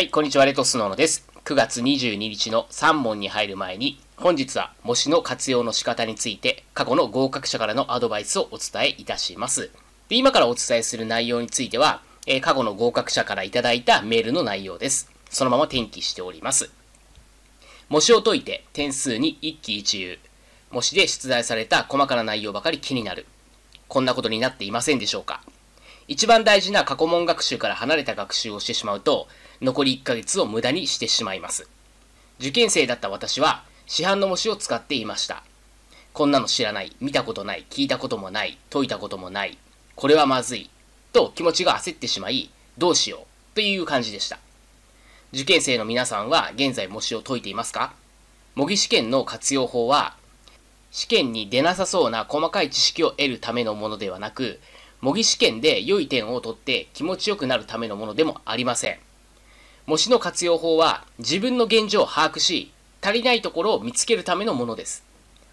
はい、こんにちは、レトスノーノです。9月22日の3問に入る前に、本日は模試の活用の仕方について、過去の合格者からのアドバイスをお伝えいたします。で、今からお伝えする内容については、えー、過去の合格者からいただいたメールの内容です。そのまま転記しております。模試を解いて点数に一喜一憂。模試で出題された細かな内容ばかり気になる。こんなことになっていませんでしょうか一番大事な過去問学習から離れた学習をしてしまうと、残り1ヶ月を無駄にしてしまいます。受験生だった私は、市販の模試を使っていました。こんなの知らない、見たことない、聞いたこともない、解いたこともない、これはまずい、と気持ちが焦ってしまい、どうしよう、という感じでした。受験生の皆さんは現在模試を解いていますか模擬試験の活用法は、試験に出なさそうな細かい知識を得るためのものではなく、模擬試験で良い点を取って気持ちよくなるためのものでもありません。模試の活用法は自分の現状を把握し、足りないところを見つけるためのものです。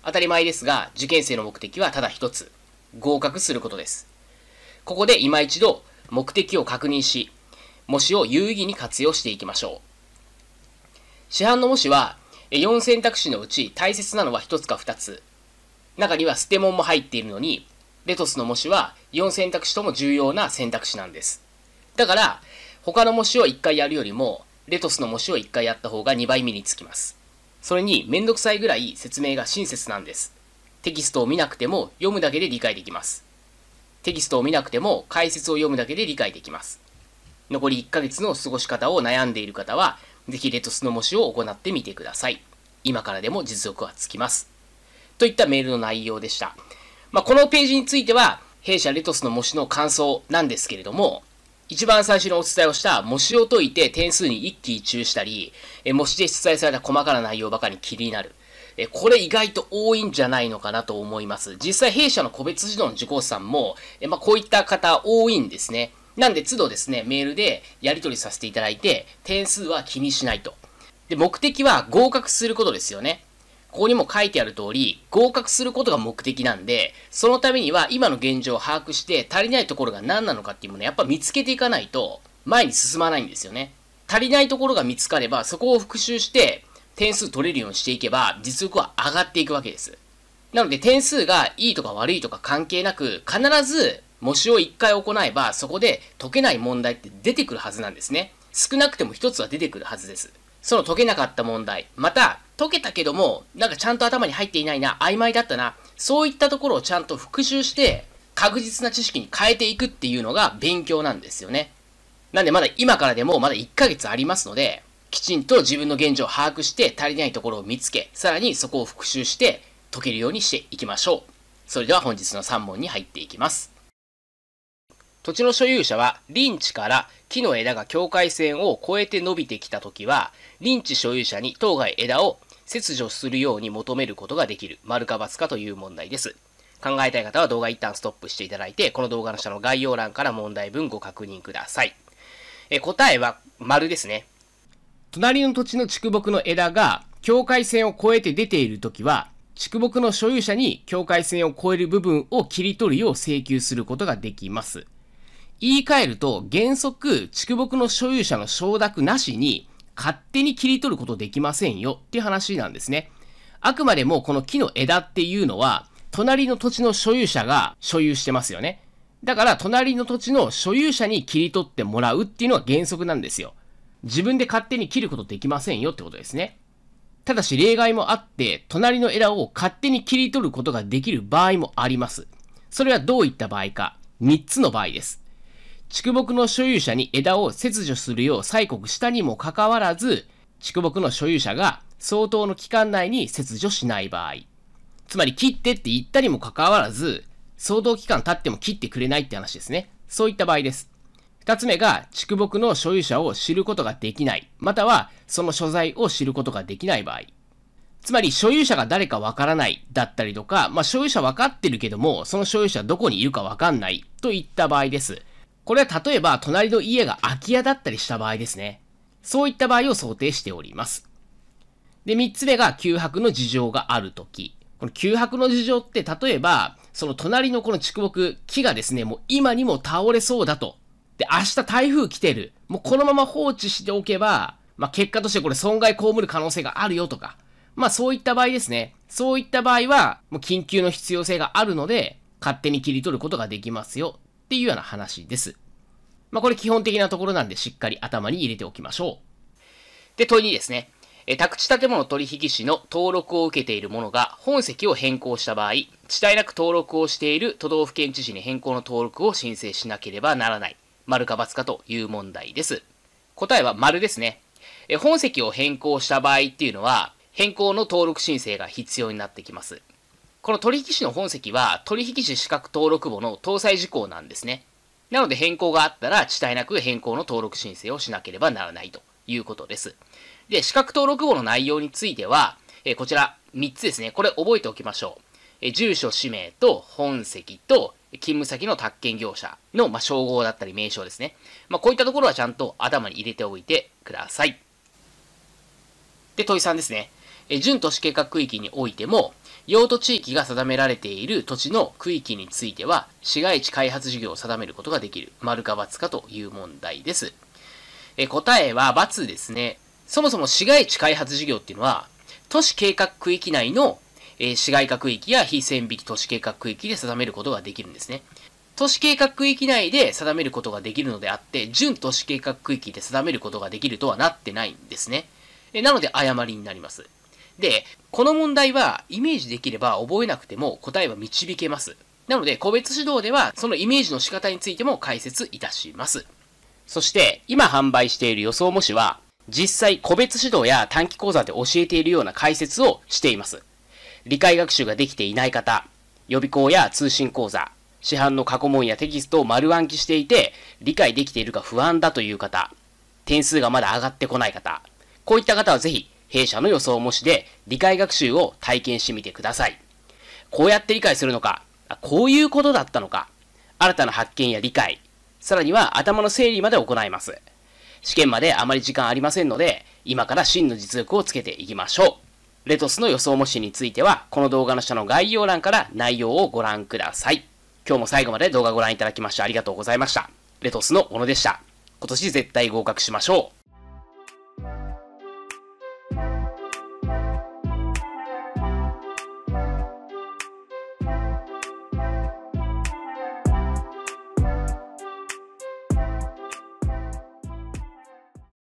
当たり前ですが、受験生の目的はただ一つ。合格することです。ここで今一度目的を確認し、模試を有意義に活用していきましょう。市販の模試は、4選択肢のうち大切なのは1つか2つ。中には捨て物も入っているのに、レトスの模試は4選択肢とも重要な選択肢なんです。だから、他の模試を1回やるよりも、レトスの模試を1回やった方が2倍身につきます。それに、めんどくさいぐらい説明が親切なんです。テキストを見なくても読むだけで理解できます。テキストを見なくても解説を読むだけで理解できます。残り1ヶ月の過ごし方を悩んでいる方は、ぜひレトスの模試を行ってみてください。今からでも実力はつきます。といったメールの内容でした。まあ、このページについては、弊社レトスの模試の感想なんですけれども、一番最初にお伝えをした模試を解いて点数に一喜一憂したり、え模試で出題された細かな内容ばかり気になる。えこれ意外と多いんじゃないのかなと思います。実際弊社の個別指導の受講師さんも、えまあ、こういった方多いんですね。なんで都度ですね、メールでやり取りさせていただいて、点数は気にしないと。で、目的は合格することですよね。ここにも書いてある通り、合格することが目的なんで、そのためには今の現状を把握して、足りないところが何なのかっていうものをやっぱ見つけていかないと、前に進まないんですよね。足りないところが見つかれば、そこを復習して、点数取れるようにしていけば、実力は上がっていくわけです。なので、点数がいいとか悪いとか関係なく、必ず模試を一回行えば、そこで解けない問題って出てくるはずなんですね。少なくても一つは出てくるはずです。その解けなかった問題、また、解けたけども、なんかちゃんと頭に入っていないな、曖昧だったな、そういったところをちゃんと復習して、確実な知識に変えていくっていうのが勉強なんですよね。なんでまだ今からでもまだ1ヶ月ありますので、きちんと自分の現状を把握して足りないところを見つけ、さらにそこを復習して解けるようにしていきましょう。それでは本日の3問に入っていきます。土地の所有者は林地から木の枝が境界線を越えて伸びてきたときは、林地所有者に当該枝を切除するように求めることができる。丸か×かという問題です。考えたい方は動画一旦ストップしていただいて、この動画の下の概要欄から問題文ご確認ください。え答えは丸ですね。隣の土地の畜木の枝が境界線を越えて出ているときは、畜木の所有者に境界線を越える部分を切り取るよう請求することができます。言い換えると、原則、畜牧の所有者の承諾なしに、勝手に切り取ることできませんよっていう話なんですね。あくまでもこの木の枝っていうのは、隣の土地の所有者が所有してますよね。だから、隣の土地の所有者に切り取ってもらうっていうのが原則なんですよ。自分で勝手に切ることできませんよってことですね。ただし例外もあって、隣の枝を勝手に切り取ることができる場合もあります。それはどういった場合か、3つの場合です。畜牧の所有者に枝を切除するよう催告したにもかかわらず、畜牧の所有者が相当の期間内に切除しない場合。つまり切ってって言ったにもかかわらず、相当期間経っても切ってくれないって話ですね。そういった場合です。二つ目が、畜牧の所有者を知ることができない、またはその所在を知ることができない場合。つまり、所有者が誰かわからないだったりとか、まあ、所有者わかってるけども、その所有者どこにいるかわかんないといった場合です。これは例えば隣の家が空き家だったりした場合ですね。そういった場合を想定しております。で、3つ目が休泊の事情があるとき。この休泊の事情って例えば、その隣のこの畜木、木がですね、もう今にも倒れそうだと。で、明日台風来てる。もうこのまま放置しておけば、まあ、結果としてこれ損害被る可能性があるよとか。まあそういった場合ですね。そういった場合は、もう緊急の必要性があるので、勝手に切り取ることができますよっていうような話です。まあ、これ基本的なところなんでしっかり頭に入れておきましょう。で、問いにですね、宅地建物取引士の登録を受けている者が本籍を変更した場合、地帯なく登録をしている都道府県知事に変更の登録を申請しなければならない。丸か×かという問題です。答えは丸ですね。本籍を変更した場合っていうのは、変更の登録申請が必要になってきます。この取引士の本籍は取引士資格登録簿の搭載事項なんですね。なので変更があったら、遅滞なく変更の登録申請をしなければならないということです。で、資格登録簿の内容については、えこちら3つですね。これ覚えておきましょう。え住所、氏名と本籍と勤務先の宅建業者の、まあ、称号だったり名称ですね。まあ、こういったところはちゃんと頭に入れておいてください。で、問い3ですね。え準都市計画区域においても、用途地域が定められている土地の区域については、市街地開発事業を定めることができる。丸か×かという問題です。え答えは×ですね。そもそも市街地開発事業っていうのは、都市計画区域内の、え市街化区域や非線引き都市計画区域で定めることができるんですね。都市計画区域内で定めることができるのであって、準都市計画区域で定めることができるとはなってないんですね。えなので誤りになります。で、この問題はイメージできれば覚えなくても答えは導けます。なので、個別指導ではそのイメージの仕方についても解説いたします。そして、今販売している予想模試は、実際個別指導や短期講座で教えているような解説をしています。理解学習ができていない方、予備校や通信講座、市販の過去問やテキストを丸暗記していて、理解できているか不安だという方、点数がまだ上がってこない方、こういった方はぜひ、弊社の予想模試で理解学習を体験してみてください。こうやって理解するのか、こういうことだったのか、新たな発見や理解、さらには頭の整理まで行います。試験まであまり時間ありませんので、今から真の実力をつけていきましょう。レトスの予想模試については、この動画の下の概要欄から内容をご覧ください。今日も最後まで動画をご覧いただきましてありがとうございました。レトスの小野でした。今年絶対合格しましょう。